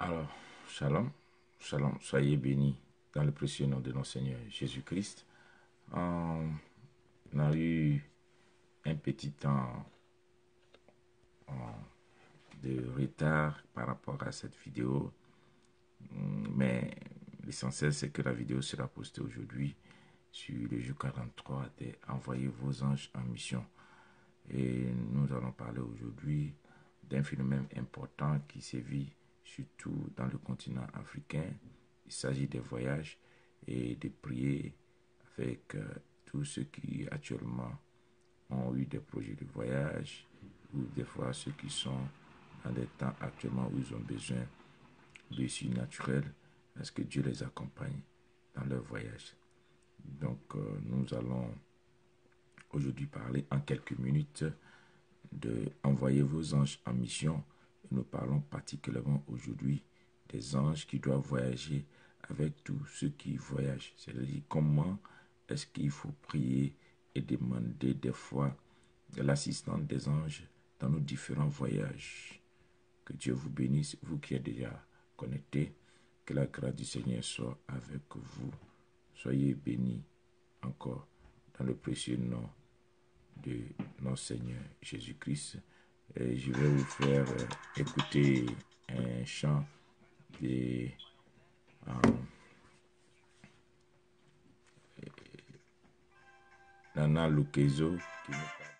Alors, shalom, shalom, soyez bénis dans le précieux nom de notre Seigneur Jésus-Christ. On a eu un petit temps de retard par rapport à cette vidéo, mm, mais l'essentiel c'est que la vidéo sera postée aujourd'hui sur le jeu 43 des Envoyez vos anges en mission. Et nous allons parler aujourd'hui d'un phénomène important qui sévit surtout dans le continent africain. Il s'agit des voyages et de prier avec euh, tous ceux qui actuellement ont eu des projets de voyage ou des fois ceux qui sont dans des temps actuellement où ils ont besoin de surnaturel parce que Dieu les accompagne dans leur voyage. Donc euh, nous allons aujourd'hui parler en quelques minutes de envoyer vos anges en mission nous parlons particulièrement aujourd'hui des anges qui doivent voyager avec tous ceux qui voyagent. C'est-à-dire comment est-ce qu'il faut prier et demander des fois de l'assistance des anges dans nos différents voyages. Que Dieu vous bénisse, vous qui êtes déjà connectés. Que la grâce du Seigneur soit avec vous. Soyez bénis encore dans le précieux nom de notre Seigneur Jésus-Christ. Euh, je vais vous faire euh, écouter un chant de, euh, Nana Lukezo qui parle.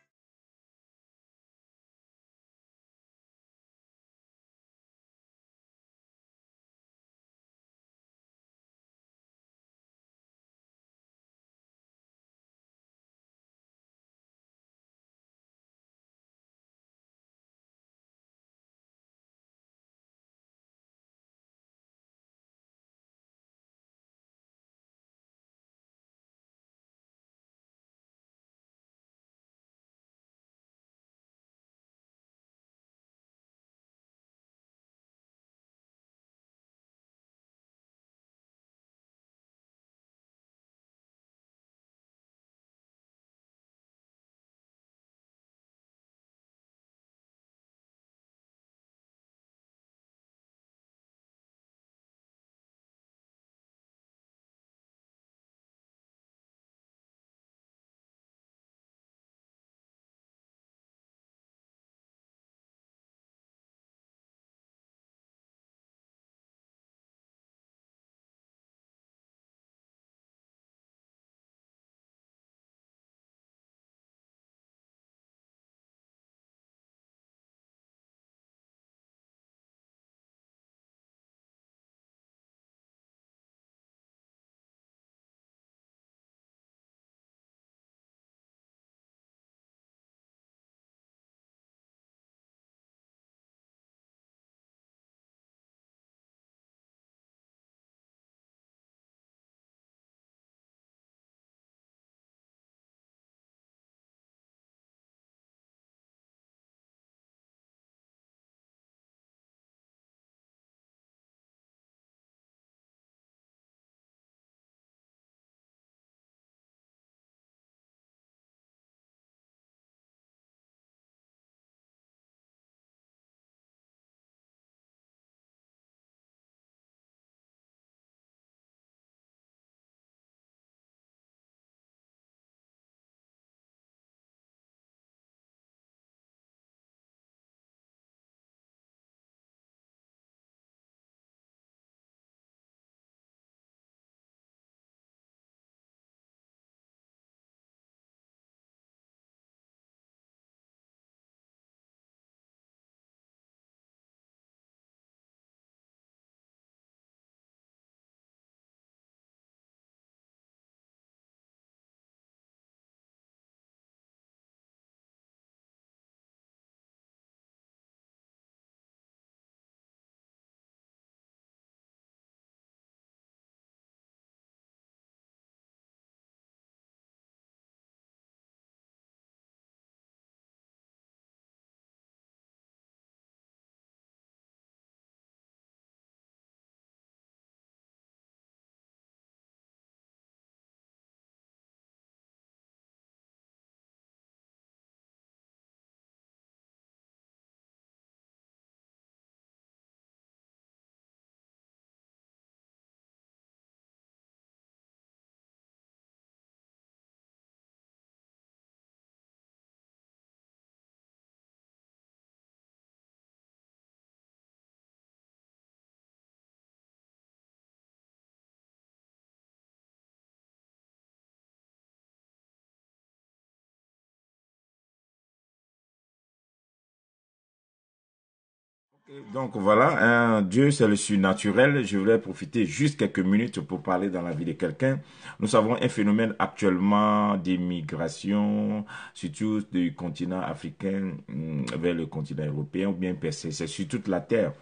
Donc voilà, un Dieu c'est le surnaturel. Je voulais profiter juste quelques minutes pour parler dans la vie de quelqu'un. Nous avons un phénomène actuellement d'immigration, surtout du continent africain mm, vers le continent européen, ou bien c'est sur toute la terre.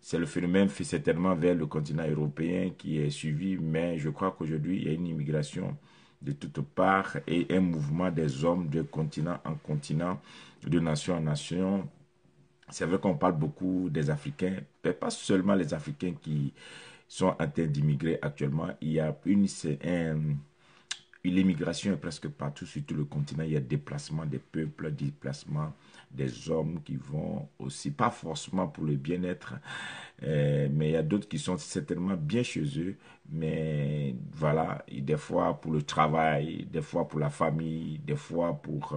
C'est le phénomène fait certainement vers le continent européen qui est suivi, mais je crois qu'aujourd'hui il y a une immigration de toutes parts et un mouvement des hommes de continent en continent, de nation en nation c'est vrai qu'on parle beaucoup des Africains, mais pas seulement les Africains qui sont en train d'immigrer actuellement. Il y a une, immigration est presque partout sur tout le continent. Il y a déplacement des peuples, déplacements des hommes qui vont aussi, pas forcément pour le bien-être, euh, mais il y a d'autres qui sont certainement bien chez eux, mais voilà, des fois pour le travail, des fois pour la famille, des fois pour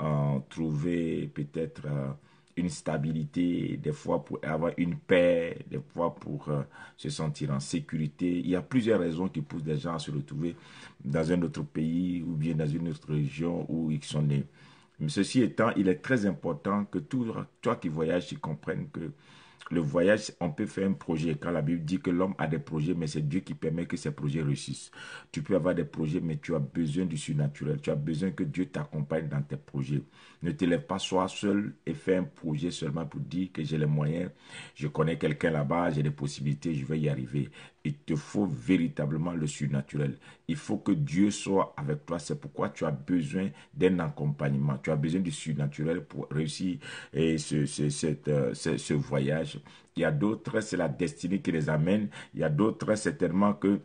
euh, trouver peut-être euh, une stabilité, des fois pour avoir une paix, des fois pour euh, se sentir en sécurité. Il y a plusieurs raisons qui poussent des gens à se retrouver dans un autre pays ou bien dans une autre région où ils sont nés. Mais ceci étant, il est très important que tout, toi qui voyages, tu comprennes que le voyage, on peut faire un projet. Quand la Bible dit que l'homme a des projets, mais c'est Dieu qui permet que ces projets réussissent. Tu peux avoir des projets, mais tu as besoin du surnaturel. Tu as besoin que Dieu t'accompagne dans tes projets. Ne te lève pas, soi seul et fais un projet seulement pour dire que j'ai les moyens, je connais quelqu'un là-bas, j'ai des possibilités, je vais y arriver il te faut véritablement le surnaturel. Il faut que Dieu soit avec toi. C'est pourquoi tu as besoin d'un accompagnement. Tu as besoin du surnaturel pour réussir et eh, ce, euh, ce, ce, voyage. Il y a d'autres, c'est la destinée qui les amène. Il y a d'autres, tellement que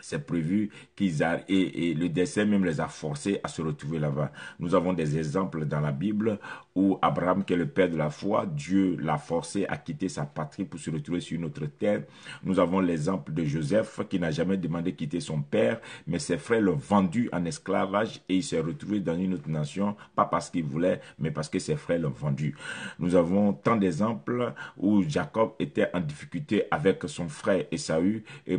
c'est prévu qu'ils a, et, et, le décès même les a forcés à se retrouver là-bas. Nous avons des exemples dans la Bible où Abraham, qui est le père de la foi, Dieu l'a forcé à quitter sa patrie pour se retrouver sur une autre terre. Nous avons l'exemple de Joseph, qui n'a jamais demandé de quitter son père, mais ses frères l'ont vendu en esclavage et il s'est retrouvé dans une autre nation, pas parce qu'il voulait, mais parce que ses frères l'ont vendu. Nous avons tant d'exemples où Jacob était en difficulté avec son frère Esaü et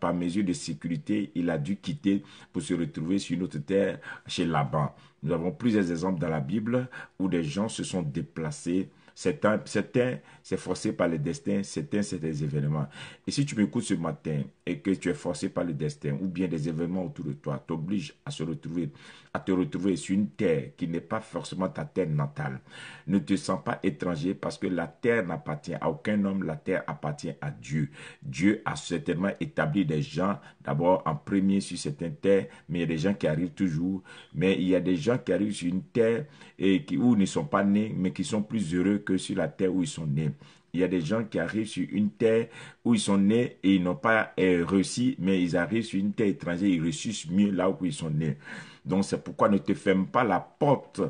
par mesure de sécurité, il a dû quitter pour se retrouver sur une autre terre chez Laban. Nous avons plusieurs exemples dans la Bible où des gens se sont déplacés. Certains, certains c'est forcé par le destin, certains, c'est des événements. Et si tu m'écoutes ce matin et que tu es forcé par le destin ou bien des événements autour de toi t'obligent à se retrouver à te retrouver sur une terre qui n'est pas forcément ta terre natale. Ne te sens pas étranger parce que la terre n'appartient à aucun homme, la terre appartient à Dieu. Dieu a certainement établi des gens, d'abord en premier sur cette terre, mais il y a des gens qui arrivent toujours. Mais il y a des gens qui arrivent sur une terre et qui, où ils ne sont pas nés, mais qui sont plus heureux que sur la terre où ils sont nés. Il y a des gens qui arrivent sur une terre où ils sont nés et ils n'ont pas euh, réussi, mais ils arrivent sur une terre étrangère, ils réussissent mieux là où ils sont nés. Donc c'est pourquoi ne te ferme pas la porte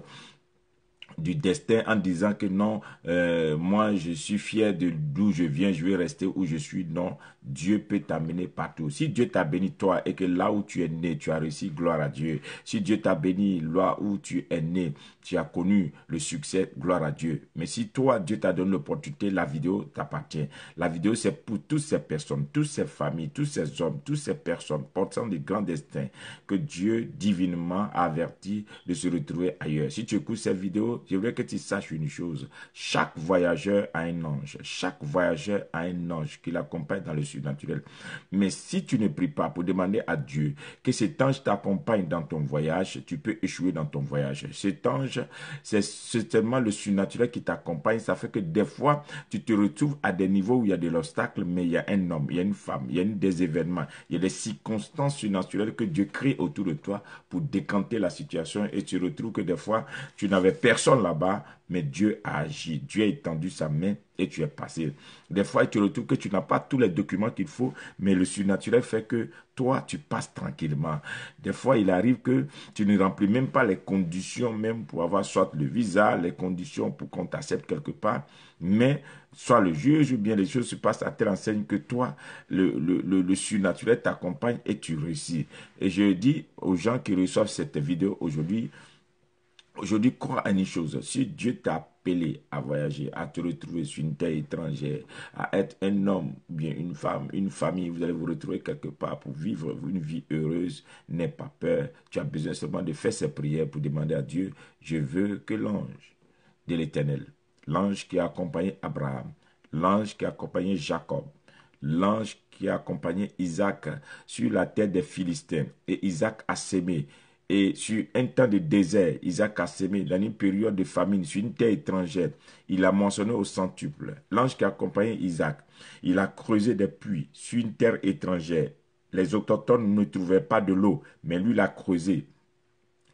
du destin en disant que non, euh, moi je suis fier de d'où je viens, je vais rester où je suis. Non, Dieu peut t'amener partout. Si Dieu t'a béni toi et que là où tu es né, tu as réussi, gloire à Dieu. Si Dieu t'a béni là où tu es né, tu as connu le succès, gloire à Dieu. Mais si toi, Dieu t'a donné l'opportunité, la vidéo t'appartient. La vidéo, c'est pour toutes ces personnes, toutes ces familles, tous ces hommes, toutes ces personnes portant des grands destins que Dieu divinement a averti de se retrouver ailleurs. Si tu écoutes cette vidéo, je voudrais que tu saches une chose. Chaque voyageur a un ange. Chaque voyageur a un ange qui l'accompagne dans le naturel. Mais si tu ne pries pas pour demander à Dieu que cet ange t'accompagne dans ton voyage, tu peux échouer dans ton voyage. Cet ange, c'est seulement le surnaturel qui t'accompagne. Ça fait que des fois, tu te retrouves à des niveaux où il y a de l'obstacle, mais il y a un homme, il y a une femme, il y a des événements, il y a des circonstances surnaturelles que Dieu crée autour de toi pour décanter la situation et tu retrouves que des fois, tu n'avais personne là-bas, mais Dieu a agi, Dieu a étendu sa main et tu es passé. Des fois, il tu retrouve que tu n'as pas tous les documents qu'il faut, mais le surnaturel fait que toi, tu passes tranquillement. Des fois, il arrive que tu ne remplis même pas les conditions même pour avoir soit le visa, les conditions pour qu'on t'accepte quelque part, mais soit le juge ou bien les choses se passent à telle enseigne que toi, le surnaturel t'accompagne et tu réussis. Et je dis aux gens qui reçoivent cette vidéo aujourd'hui, Aujourd'hui, crois en une chose. Si Dieu t'a appelé à voyager, à te retrouver sur une terre étrangère, à être un homme, bien une femme, une famille, vous allez vous retrouver quelque part pour vivre une vie heureuse, n'aie pas peur. Tu as besoin seulement de faire ces prières pour demander à Dieu, je veux que l'ange de l'Éternel, l'ange qui a accompagné Abraham, l'ange qui a accompagné Jacob, l'ange qui a accompagné Isaac sur la terre des Philistins, et Isaac a sémé, et sur un temps de désert, Isaac a semé dans une période de famine sur une terre étrangère. Il a mentionné au centuple. L'ange qui accompagnait Isaac, il a creusé des puits sur une terre étrangère. Les autochtones ne trouvaient pas de l'eau, mais lui l'a creusé.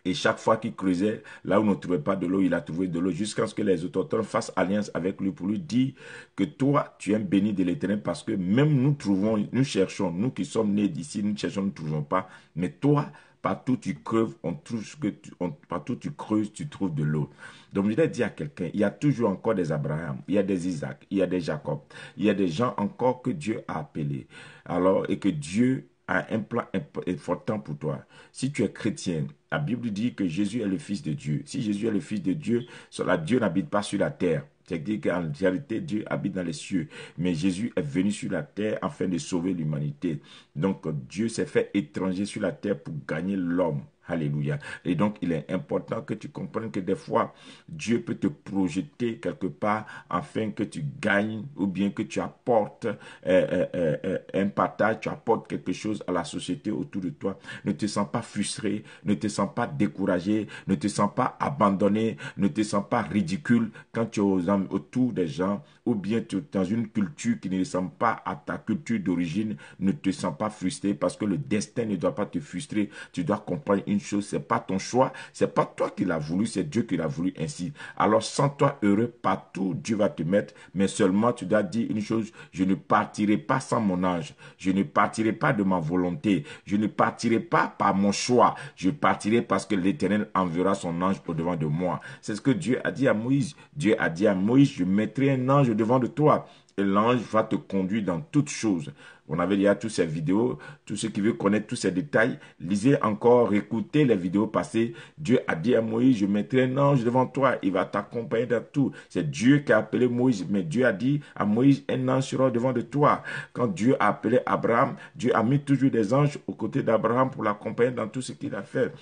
Et chaque fois qu'il creusait, là où on ne trouvait pas de l'eau, il a trouvé de l'eau, jusqu'à ce que les autochtones fassent alliance avec lui pour lui dire que toi, tu es béni de l'éternel, parce que même nous trouvons, nous cherchons, nous qui sommes nés d'ici, nous cherchons, nous ne trouvons pas, mais toi, Partout tu creuses, on trouve que tu, partout tu creuses, tu trouves de l'eau. Donc je l'ai dire à quelqu'un, il y a toujours encore des Abraham, il y a des Isaac, il y a des Jacob, il y a des gens encore que Dieu a appelés. Alors et que Dieu a un plan important pour toi. Si tu es chrétien, la Bible dit que Jésus est le Fils de Dieu. Si Jésus est le Fils de Dieu, cela, Dieu n'habite pas sur la terre. C'est dire qu'en réalité, Dieu habite dans les cieux. Mais Jésus est venu sur la terre afin de sauver l'humanité. Donc Dieu s'est fait étranger sur la terre pour gagner l'homme. Alléluia. Et donc, il est important que tu comprennes que des fois, Dieu peut te projeter quelque part afin que tu gagnes ou bien que tu apportes euh, euh, euh, un partage, tu apportes quelque chose à la société autour de toi. Ne te sens pas frustré, ne te sens pas découragé, ne te sens pas abandonné, ne te sens pas ridicule quand tu es aux, autour des gens ou bien tu es dans une culture qui ne ressemble pas à ta culture d'origine. Ne te sens pas frustré parce que le destin ne doit pas te frustrer. Tu dois comprendre une chose, c'est pas ton choix, c'est pas toi qui l'as voulu, c'est Dieu qui l'a voulu ainsi. Alors sans toi heureux partout, Dieu va te mettre, mais seulement tu dois dire une chose, je ne partirai pas sans mon ange, je ne partirai pas de ma volonté, je ne partirai pas par mon choix, je partirai parce que l'Éternel enverra son ange au-devant de moi. C'est ce que Dieu a dit à Moïse. Dieu a dit à Moïse, je mettrai un ange devant de toi l'ange va te conduire dans toutes choses. On avait à toutes ces vidéos, tous ceux qui veulent connaître tous ces détails, lisez encore, écoutez les vidéos passées. Dieu a dit à Moïse, je mettrai un ange devant toi, il va t'accompagner dans tout. C'est Dieu qui a appelé Moïse, mais Dieu a dit à Moïse, un ange sera devant de toi. Quand Dieu a appelé Abraham, Dieu a mis toujours des anges aux côtés d'Abraham pour l'accompagner dans tout ce qu'il a fait.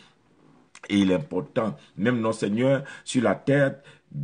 Et il est important, même nos seigneurs sur la terre,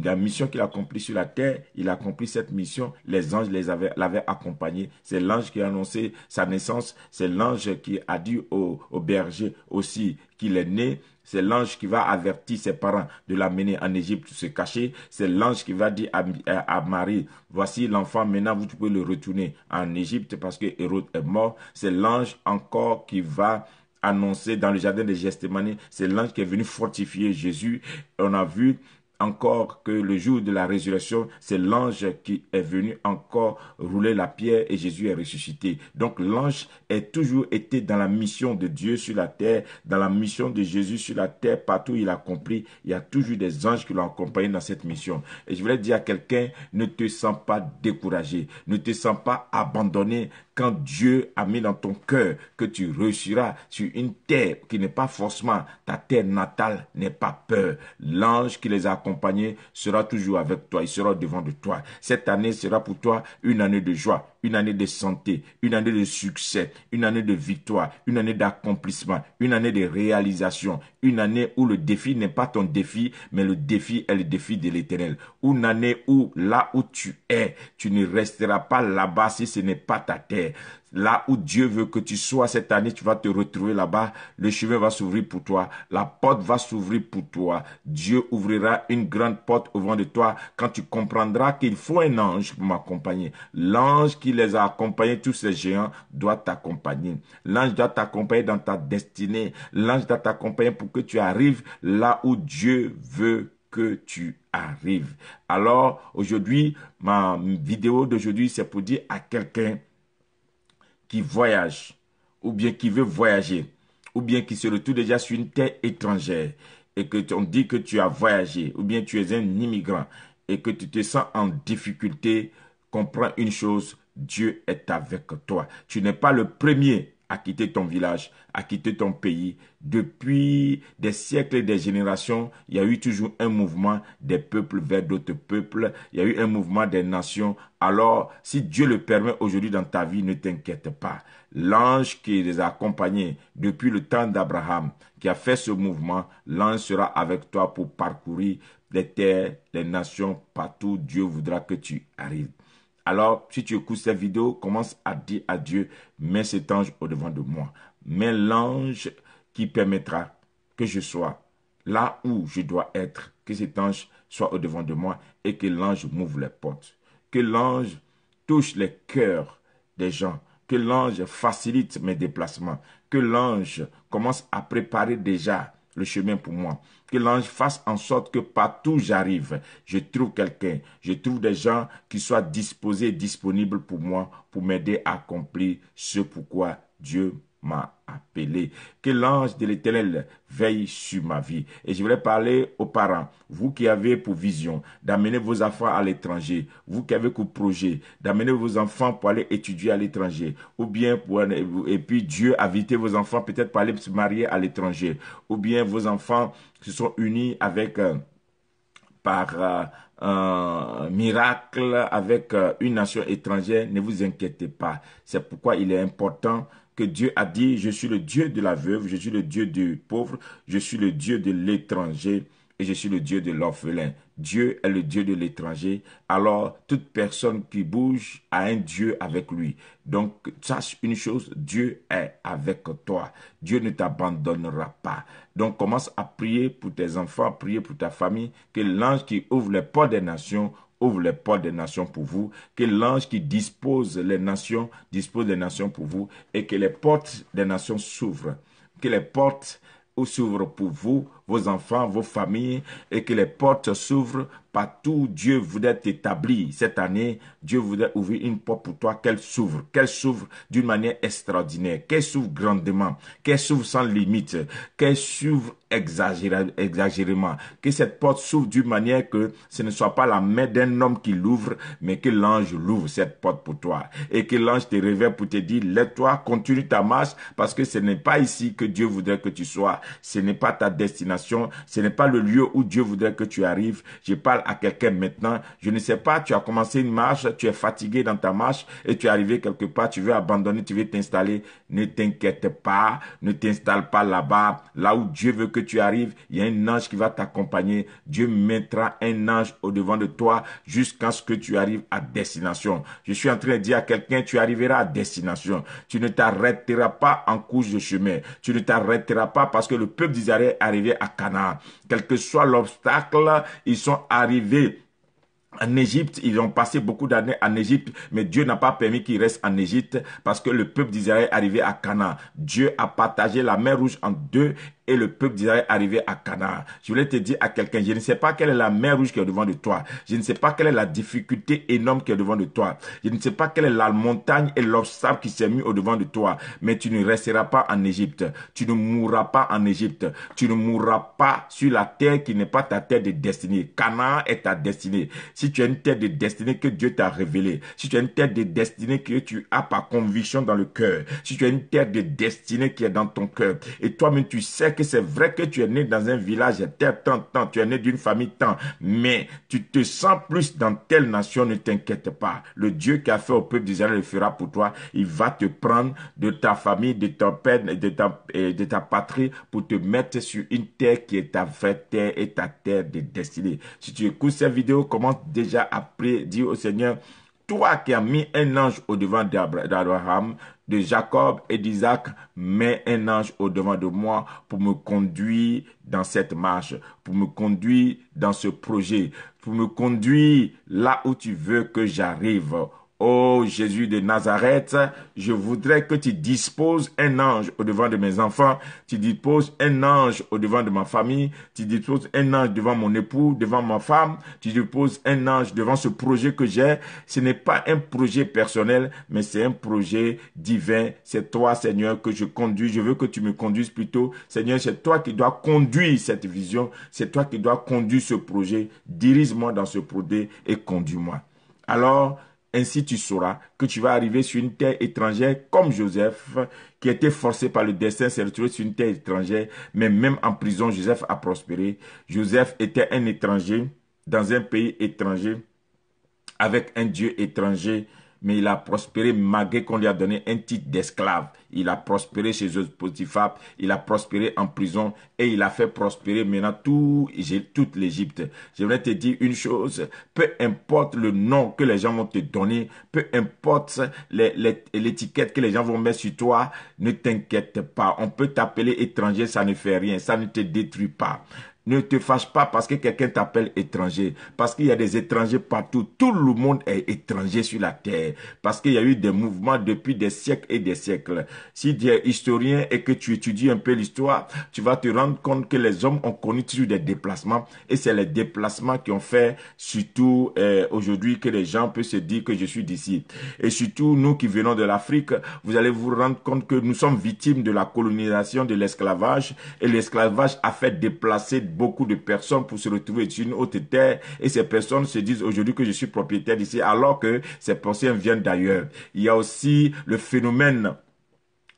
la mission qu'il a accomplit sur la terre, il a accompli cette mission. Les anges les avaient, l'avaient accompagné. C'est l'ange qui a annoncé sa naissance. C'est l'ange qui a dit au, berger aussi qu'il est né. C'est l'ange qui va avertir ses parents de l'amener en Égypte se cacher. C'est l'ange qui va dire à, Marie, voici l'enfant, maintenant vous pouvez le retourner en Égypte parce que Hérode est mort. C'est l'ange encore qui va annoncer dans le jardin de Gethsemane. C'est l'ange qui est venu fortifier Jésus. On a vu encore que le jour de la résurrection, c'est l'ange qui est venu encore rouler la pierre et Jésus est ressuscité. Donc l'ange est toujours été dans la mission de Dieu sur la terre, dans la mission de Jésus sur la terre, partout il a compris, il y a toujours des anges qui l'ont accompagné dans cette mission. Et je voulais dire à quelqu'un, ne te sens pas découragé, ne te sens pas abandonné quand Dieu a mis dans ton cœur que tu réussiras sur une terre qui n'est pas forcément ta terre natale, n'aie pas peur. L'ange qui les a accompagnés sera toujours avec toi, il sera devant de toi. Cette année sera pour toi une année de joie une année de santé, une année de succès, une année de victoire, une année d'accomplissement, une année de réalisation, une année où le défi n'est pas ton défi, mais le défi est le défi de l'éternel. Une année où là où tu es, tu ne resteras pas là-bas si ce n'est pas ta terre là où Dieu veut que tu sois cette année, tu vas te retrouver là-bas. Le chemin va s'ouvrir pour toi. La porte va s'ouvrir pour toi. Dieu ouvrira une grande porte au vent de toi quand tu comprendras qu'il faut un ange pour m'accompagner. L'ange qui les a accompagnés, tous ces géants, doit t'accompagner. L'ange doit t'accompagner dans ta destinée. L'ange doit t'accompagner pour que tu arrives là où Dieu veut que tu arrives. Alors, aujourd'hui, ma vidéo d'aujourd'hui, c'est pour dire à quelqu'un, qui voyage, ou bien qui veut voyager, ou bien qui se retrouve déjà sur une terre étrangère, et que on dit que tu as voyagé, ou bien tu es un immigrant, et que tu te sens en difficulté, comprends une chose, Dieu est avec toi. Tu n'es pas le premier à quitter ton village, à quitter ton pays. Depuis des siècles et des générations, il y a eu toujours un mouvement des peuples vers d'autres peuples, il y a eu un mouvement des nations. Alors, si Dieu le permet aujourd'hui dans ta vie, ne t'inquiète pas. L'ange qui les a accompagnés depuis le temps d'Abraham, qui a fait ce mouvement, l'ange sera avec toi pour parcourir les terres, les nations, partout Dieu voudra que tu arrives. Alors, si tu écoutes cette vidéo, commence à dire à Dieu, mets cet ange au-devant de moi. Mets l'ange qui permettra que je sois là où je dois être, que cet ange soit au-devant de moi et que l'ange m'ouvre les portes. Que l'ange touche les cœurs des gens. Que l'ange facilite mes déplacements. Que l'ange commence à préparer déjà le chemin pour moi. Que l'ange fasse en sorte que partout où j'arrive, je trouve quelqu'un, je trouve des gens qui soient disposés, disponibles pour moi, pour m'aider à accomplir ce pourquoi Dieu m'a appelé. Que l'ange de l'Éternel veille sur ma vie. Et je voulais parler aux parents, vous qui avez pour vision d'amener vos enfants à l'étranger, vous qui avez pour projet d'amener vos enfants pour aller étudier à l'étranger, ou bien pour et puis Dieu a invité vos enfants peut-être pour aller se marier à l'étranger, ou bien vos enfants se sont unis avec euh, par euh, un miracle avec euh, une nation étrangère, ne vous inquiétez pas. C'est pourquoi il est important que Dieu a dit, je suis le Dieu de la veuve, je suis le Dieu du pauvre, je suis le Dieu de l'étranger et je suis le Dieu de l'orphelin. Dieu est le Dieu de l'étranger. Alors, toute personne qui bouge a un Dieu avec lui. Donc, sache une chose, Dieu est avec toi. Dieu ne t'abandonnera pas. Donc, commence à prier pour tes enfants, prier pour ta famille, que l'ange qui ouvre les portes des nations ouvre les portes des nations pour vous, que l'ange qui dispose les nations dispose des nations pour vous, et que les portes des nations s'ouvrent, que les portes s'ouvrent pour vous vos enfants, vos familles, et que les portes s'ouvrent partout. Dieu voudrait t'établir cette année. Dieu voudrait ouvrir une porte pour toi, qu'elle s'ouvre, qu'elle s'ouvre d'une manière extraordinaire, qu'elle s'ouvre grandement, qu'elle s'ouvre sans limite, qu'elle s'ouvre exagérément, que cette porte s'ouvre d'une manière que ce ne soit pas la main d'un homme qui l'ouvre, mais que l'ange l'ouvre cette porte pour toi. Et que l'ange te réveille pour te dire, lève-toi, continue ta marche, parce que ce n'est pas ici que Dieu voudrait que tu sois, ce n'est pas ta destination ce n'est pas le lieu où Dieu voudrait que tu arrives. Je parle à quelqu'un maintenant, je ne sais pas, tu as commencé une marche, tu es fatigué dans ta marche et tu es arrivé quelque part, tu veux abandonner, tu veux t'installer. Ne t'inquiète pas, ne t'installe pas là-bas. Là où Dieu veut que tu arrives, il y a un ange qui va t'accompagner. Dieu mettra un ange au devant de toi jusqu'à ce que tu arrives à destination. Je suis en train de dire à quelqu'un, tu arriveras à destination. Tu ne t'arrêteras pas en cours de chemin. Tu ne t'arrêteras pas parce que le peuple d'Israël est Cana. Quel que soit l'obstacle, ils sont arrivés en Égypte, ils ont passé beaucoup d'années en Égypte, mais Dieu n'a pas permis qu'ils restent en Égypte parce que le peuple d'Israël est arrivé à Cana. Dieu a partagé la mer rouge en deux et le peuple d'Israël arrivé à Canaan. Je voulais te dire à quelqu'un, je ne sais pas quelle est la mer rouge qui est devant de toi. Je ne sais pas quelle est la difficulté énorme qui est devant de toi. Je ne sais pas quelle est la montagne et l'obstacle qui s'est mis au devant de toi. Mais tu ne resteras pas en Égypte. Tu ne mourras pas en Égypte. Tu ne mourras pas sur la terre qui n'est pas ta terre de destinée. Canaan est ta destinée. Si tu as une terre de destinée que Dieu t'a révélée, si tu as une terre de destinée que tu as par conviction dans le cœur, si tu as une terre de destinée qui est dans ton cœur, et toi-même tu sais que c'est vrai que tu es né dans un village tel, tant, tant, tu es né d'une famille tant, mais tu te sens plus dans telle nation, ne t'inquiète pas. Le Dieu qui a fait au peuple d'Israël le fera pour toi. Il va te prendre de ta famille, de ton père, de ta, de ta patrie pour te mettre sur une terre qui est ta vraie terre et ta terre de destinée. Si tu écoutes cette vidéo, commence déjà à prier, au Seigneur, toi qui as mis un ange au devant d'Abraham, de Jacob et d'Isaac, mets un ange au-devant de moi pour me conduire dans cette marche, pour me conduire dans ce projet, pour me conduire là où tu veux que j'arrive oh, Jésus de Nazareth, je voudrais que tu disposes un ange au devant de mes enfants, tu disposes un ange au devant de ma famille, tu disposes un ange devant mon époux, devant ma femme, tu disposes un ange devant ce projet que j'ai. Ce n'est pas un projet personnel, mais c'est un projet divin. C'est toi, Seigneur, que je conduis. Je veux que tu me conduises plutôt. Seigneur, c'est toi qui dois conduire cette vision. C'est toi qui dois conduire ce projet. Dirige-moi dans ce projet et conduis-moi. Alors, ainsi tu sauras que tu vas arriver sur une terre étrangère comme Joseph, qui était forcé par le destin, s'est retrouvé sur une terre étrangère, mais même en prison, Joseph a prospéré. Joseph était un étranger dans un pays étranger, avec un Dieu étranger mais il a prospéré malgré qu'on lui a donné un titre d'esclave. Il a prospéré chez Potiphar, il a prospéré en prison et il a fait prospérer maintenant tout, toute l'Égypte. Je voulais te dire une chose, peu importe le nom que les gens vont te donner, peu importe l'étiquette que les gens vont mettre sur toi, ne t'inquiète pas. On peut t'appeler étranger, ça ne fait rien, ça ne te détruit pas. Ne te fâche pas parce que quelqu'un t'appelle étranger, parce qu'il y a des étrangers partout. Tout le monde est étranger sur la terre, parce qu'il y a eu des mouvements depuis des siècles et des siècles. Si tu es historien et que tu étudies un peu l'histoire, tu vas te rendre compte que les hommes ont connu toujours des déplacements, et c'est les déplacements qui ont fait surtout euh, aujourd'hui que les gens peuvent se dire que je suis d'ici. Et surtout nous qui venons de l'Afrique, vous allez vous rendre compte que nous sommes victimes de la colonisation, de l'esclavage, et l'esclavage a fait déplacer beaucoup de personnes pour se retrouver sur une haute terre et ces personnes se disent aujourd'hui que je suis propriétaire d'ici alors que ces pensées viennent d'ailleurs. Il y a aussi le phénomène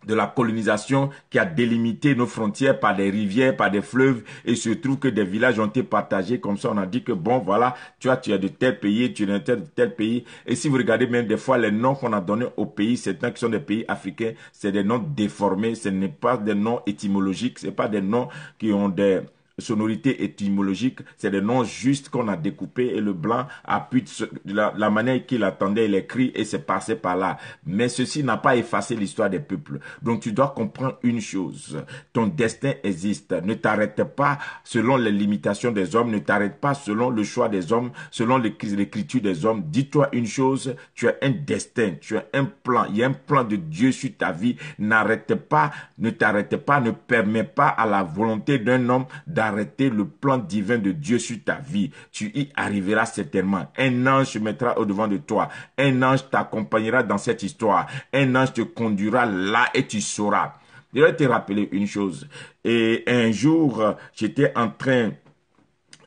de la colonisation qui a délimité nos frontières par des rivières, par des fleuves, et se trouve que des villages ont été partagés comme ça. On a dit que bon, voilà, tu as, tu es de tel pays, tu es de tel, pays. Et si vous regardez même des fois les noms qu'on a donnés aux pays, certains qui sont des pays africains, c'est des noms déformés, ce n'est pas des noms étymologiques, c'est pas des noms qui ont des, sonorité étymologique, c'est le nom juste qu'on a découpé et le blanc pu, de la, manière qu'il attendait, il écrit et c'est passé par là. Mais ceci n'a pas effacé l'histoire des peuples. Donc tu dois comprendre une chose, ton destin existe. Ne t'arrête pas selon les limitations des hommes, ne t'arrête pas selon le choix des hommes, selon l'écriture des hommes. Dis-toi une chose, tu as un destin, tu as un plan, il y a un plan de Dieu sur ta vie. N'arrête pas, ne t'arrête pas, ne permets pas à la volonté d'un homme d Arrêter le plan divin de Dieu sur ta vie. Tu y arriveras certainement. Un ange se mettra au-devant de toi. Un ange t'accompagnera dans cette histoire. Un ange te conduira là et tu sauras. Je vais te rappeler une chose. Et un jour, j'étais en train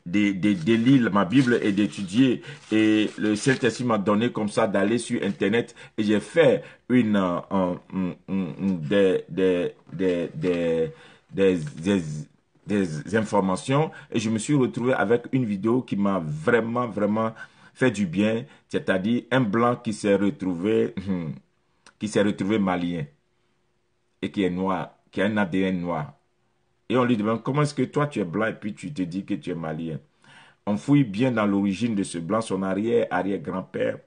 de, de, ma Bible et d'étudier. Et le Saint-Esprit m'a donné comme ça d'aller sur Internet et j'ai fait une, euh, des, des des informations et je me suis retrouvé avec une vidéo qui m'a vraiment, vraiment fait du bien, c'est-à-dire un blanc qui s'est retrouvé, hum, qui s'est retrouvé malien et qui est noir, qui a un ADN noir. Et on lui demande comment est-ce que toi tu es blanc et puis tu te dis que tu es malien. On fouille bien dans l'origine de ce blanc, son arrière-arrière-grand-père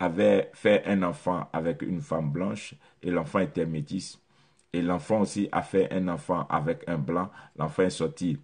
avait fait un enfant avec une femme blanche et l'enfant était métisse et l'enfant aussi a fait un enfant avec un blanc. L'enfant est sorti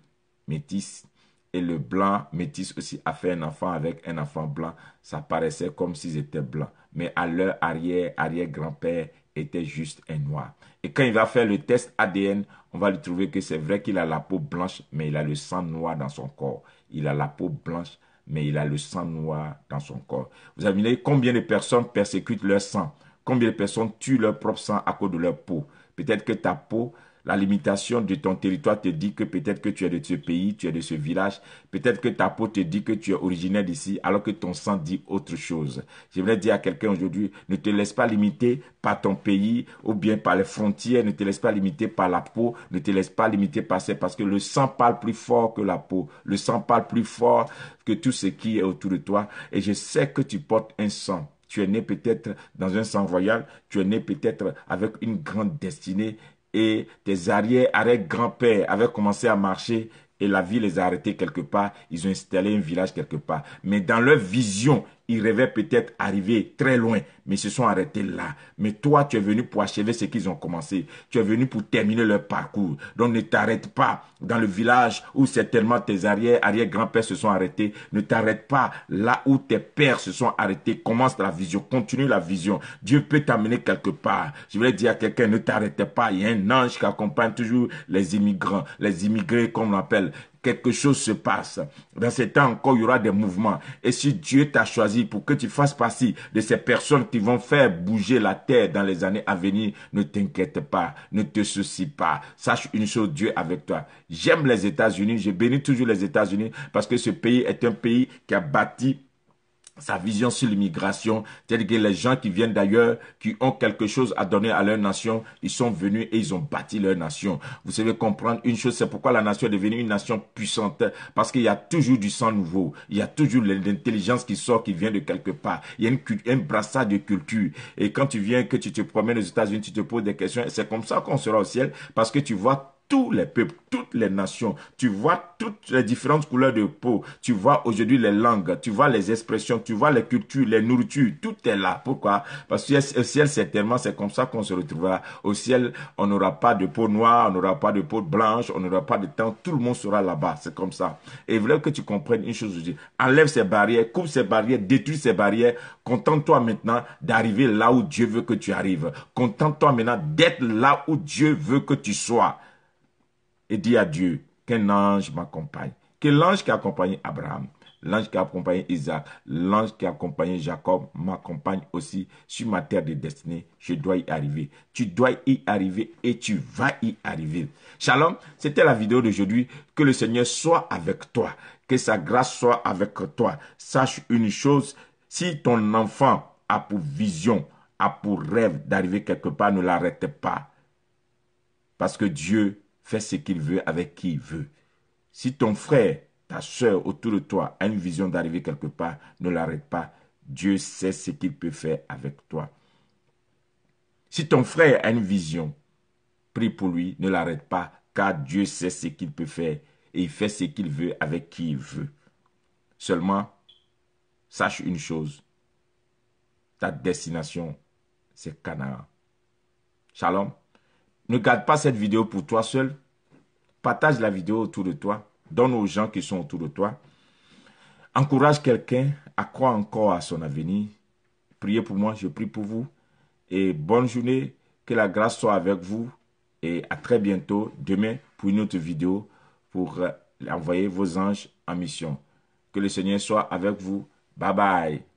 métis. Et le blanc métis aussi a fait un enfant avec un enfant blanc. Ça paraissait comme s'ils étaient blancs. Mais à leur arrière, arrière-grand-père était juste un noir. Et quand il va faire le test ADN, on va lui trouver que c'est vrai qu'il a la peau blanche, mais il a le sang noir dans son corps. Il a la peau blanche, mais il a le sang noir dans son corps. Vous vu combien de personnes persécutent leur sang, combien de personnes tuent leur propre sang à cause de leur peau. Peut-être que ta peau, la limitation de ton territoire te dit que peut-être que tu es de ce pays, tu es de ce village, peut-être que ta peau te dit que tu es originaire d'ici, alors que ton sang dit autre chose. Je voulais dire à quelqu'un aujourd'hui, ne te laisse pas limiter par ton pays ou bien par les frontières, ne te laisse pas limiter par la peau, ne te laisse pas limiter par ça, parce que le sang parle plus fort que la peau, le sang parle plus fort que tout ce qui est autour de toi, et je sais que tu portes un sang tu es né peut-être dans un sang royal, tu es né peut-être avec une grande destinée et tes arrières arrière grand pères avaient commencé à marcher et la vie les a arrêtés quelque part, ils ont installé un village quelque part. Mais dans leur vision, ils rêvaient peut-être arriver très loin, mais ils se sont arrêtés là. Mais toi, tu es venu pour achever ce qu'ils ont commencé. Tu es venu pour terminer leur parcours. Donc ne t'arrête pas dans le village où certainement tes arrières, arrière-grands-pères se sont arrêtés. Ne t'arrête pas là où tes pères se sont arrêtés. Commence la vision, continue la vision. Dieu peut t'amener quelque part. Je voulais dire à quelqu'un, ne t'arrête pas. Il y a un ange qui accompagne toujours les immigrants, les immigrés comme on l'appelle quelque chose se passe. Dans ces temps encore, il y aura des mouvements. Et si Dieu t'a choisi pour que tu fasses partie de ces personnes qui vont faire bouger la terre dans les années à venir, ne t'inquiète pas, ne te soucie pas. Sache une chose, Dieu avec toi. J'aime les États-Unis, je bénis toujours les États-Unis parce que ce pays est un pays qui a bâti sa vision sur l'immigration, telle que les gens qui viennent d'ailleurs, qui ont quelque chose à donner à leur nation, ils sont venus et ils ont bâti leur nation. Vous savez comprendre une chose, c'est pourquoi la nation est devenue une nation puissante, parce qu'il y a toujours du sang nouveau, il y a toujours l'intelligence qui sort, qui vient de quelque part. Il y a une, un brassage de culture. Et quand tu viens, que tu te promènes aux États-Unis, tu te poses des questions, c'est comme ça qu'on sera au ciel, parce que tu vois tous les peuples, toutes les nations. Tu vois toutes les différentes couleurs de peau. Tu vois aujourd'hui les langues, tu vois les expressions, tu vois les cultures, les nourritures. Tout est là. Pourquoi Parce que au ciel, certainement, c'est comme ça qu'on se retrouvera. Au ciel, on n'aura pas de peau noire, on n'aura pas de peau blanche, on n'aura pas de temps. Tout le monde sera là-bas. C'est comme ça. Et je voulais que tu comprennes une chose aujourd'hui. Enlève ces barrières, coupe ces barrières, détruis ces barrières. Contente-toi maintenant d'arriver là où Dieu veut que tu arrives. Contente-toi maintenant d'être là où Dieu veut que tu sois et dis à Dieu qu'un ange m'accompagne. Que l'ange qui accompagne Abraham, l'ange qui accompagne Isaac, l'ange qui accompagne Jacob m'accompagne aussi sur ma terre de destinée. Je dois y arriver. Tu dois y arriver et tu vas y arriver. Shalom, c'était la vidéo d'aujourd'hui. Que le Seigneur soit avec toi. Que sa grâce soit avec toi. Sache une chose, si ton enfant a pour vision, a pour rêve d'arriver quelque part, ne l'arrête pas. Parce que Dieu fais ce qu'il veut avec qui il veut. Si ton frère, ta soeur autour de toi a une vision d'arriver quelque part, ne l'arrête pas. Dieu sait ce qu'il peut faire avec toi. Si ton frère a une vision, prie pour lui, ne l'arrête pas, car Dieu sait ce qu'il peut faire et il fait ce qu'il veut avec qui il veut. Seulement, sache une chose, ta destination, c'est Canaan. Shalom. Ne garde pas cette vidéo pour toi seul. Partage la vidéo autour de toi. Donne aux gens qui sont autour de toi. Encourage quelqu'un à croire encore à son avenir. Priez pour moi, je prie pour vous. Et bonne journée. Que la grâce soit avec vous. Et à très bientôt, demain, pour une autre vidéo, pour euh, envoyer vos anges en mission. Que le Seigneur soit avec vous. Bye bye.